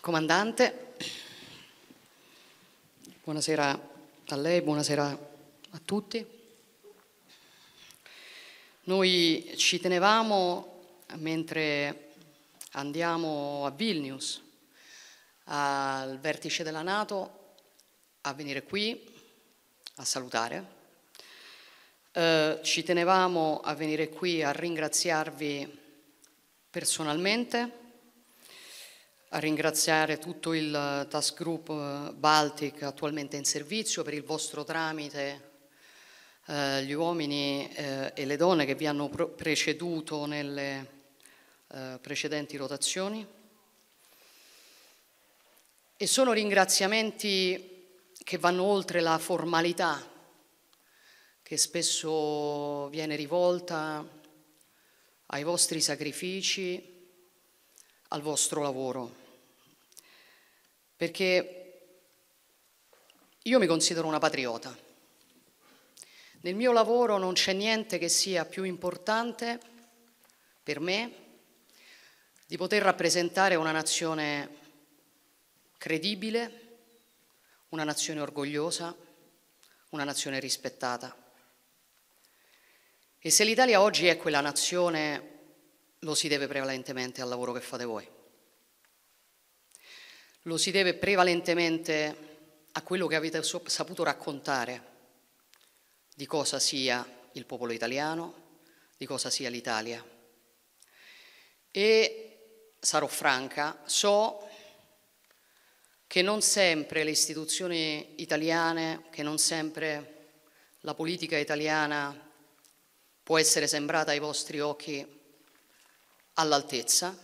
Comandante, buonasera a lei, buonasera a tutti. Noi ci tenevamo, mentre andiamo a Vilnius, al vertice della Nato, a venire qui a salutare. Eh, ci tenevamo a venire qui a ringraziarvi personalmente a ringraziare tutto il task group eh, Baltic attualmente in servizio per il vostro tramite, eh, gli uomini eh, e le donne che vi hanno preceduto nelle precedenti rotazioni. E sono ringraziamenti che vanno oltre la formalità che spesso viene rivolta ai vostri sacrifici, al vostro lavoro, perché io mi considero una patriota. Nel mio lavoro non c'è niente che sia più importante per me di poter rappresentare una nazione credibile, una nazione orgogliosa, una nazione rispettata. E se l'Italia oggi è quella nazione lo si deve prevalentemente al lavoro che fate voi. Lo si deve prevalentemente a quello che avete saputo raccontare di cosa sia il popolo italiano, di cosa sia l'Italia. E sarò franca, so che non sempre le istituzioni italiane, che non sempre la politica italiana può essere sembrata ai vostri occhi all'altezza,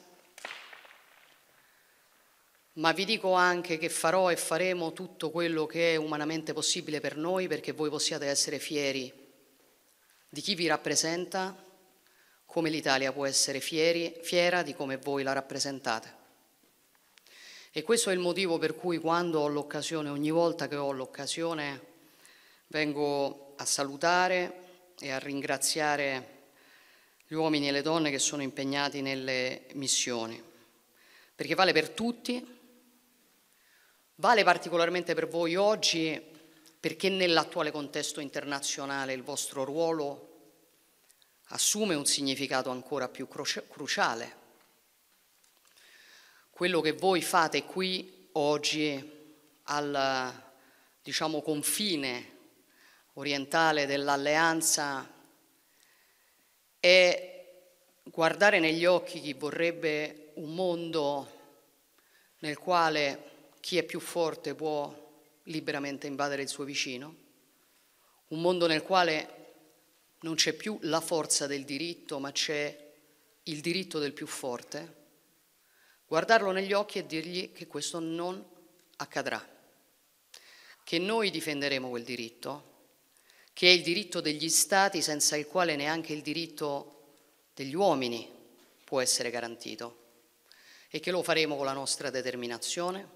ma vi dico anche che farò e faremo tutto quello che è umanamente possibile per noi perché voi possiate essere fieri di chi vi rappresenta, come l'Italia può essere fieri, fiera di come voi la rappresentate. E questo è il motivo per cui quando ho l'occasione, ogni volta che ho l'occasione, vengo a salutare e a ringraziare gli uomini e le donne che sono impegnati nelle missioni, perché vale per tutti, vale particolarmente per voi oggi perché nell'attuale contesto internazionale il vostro ruolo assume un significato ancora più cruciale. Quello che voi fate qui oggi al diciamo, confine orientale dell'alleanza è guardare negli occhi chi vorrebbe un mondo nel quale chi è più forte può liberamente invadere il suo vicino, un mondo nel quale non c'è più la forza del diritto, ma c'è il diritto del più forte, guardarlo negli occhi e dirgli che questo non accadrà, che noi difenderemo quel diritto che è il diritto degli Stati senza il quale neanche il diritto degli uomini può essere garantito e che lo faremo con la nostra determinazione,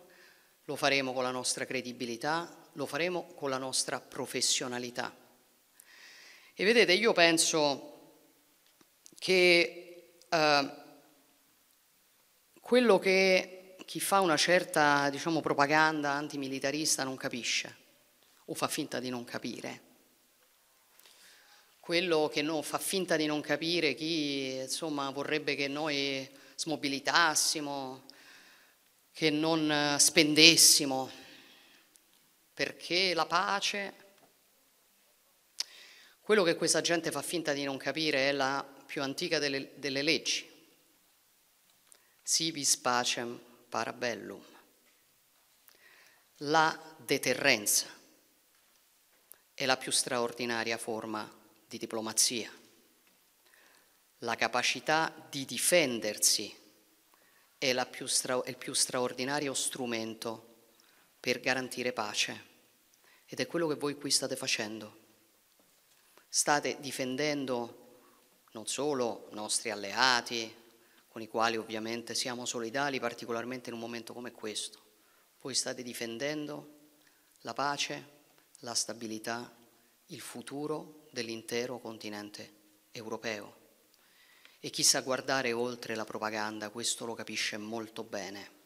lo faremo con la nostra credibilità, lo faremo con la nostra professionalità. E vedete, io penso che eh, quello che chi fa una certa diciamo, propaganda antimilitarista non capisce o fa finta di non capire quello che no, fa finta di non capire chi insomma, vorrebbe che noi smobilitassimo, che non eh, spendessimo, perché la pace... Quello che questa gente fa finta di non capire è la più antica delle, delle leggi, si vis pacem parabellum, la deterrenza è la più straordinaria forma di diplomazia, la capacità di difendersi è più stra- il più straordinario strumento per garantire pace ed è quello che voi qui state facendo. State difendendo non solo i nostri alleati, con i quali ovviamente siamo solidali, particolarmente in un momento come questo, voi state difendendo la pace, la stabilità il futuro dell'intero continente europeo. E chi sa guardare oltre la propaganda questo lo capisce molto bene.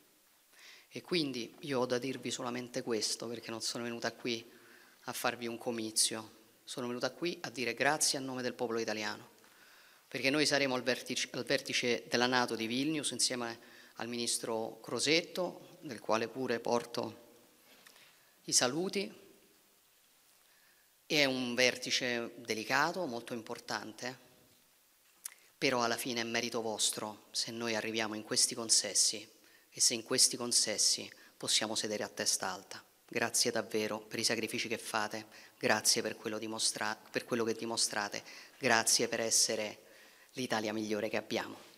E quindi io ho da dirvi solamente questo, perché non sono venuta qui a farvi un comizio, sono venuta qui a dire grazie a nome del popolo italiano, perché noi saremo al vertice, al vertice della Nato di Vilnius insieme al ministro Crosetto, del quale pure porto i saluti, è un vertice delicato, molto importante, però alla fine è merito vostro se noi arriviamo in questi consessi e se in questi consessi possiamo sedere a testa alta. Grazie davvero per i sacrifici che fate, grazie per quello, dimostra- per quello che dimostrate, grazie per essere l'Italia migliore che abbiamo.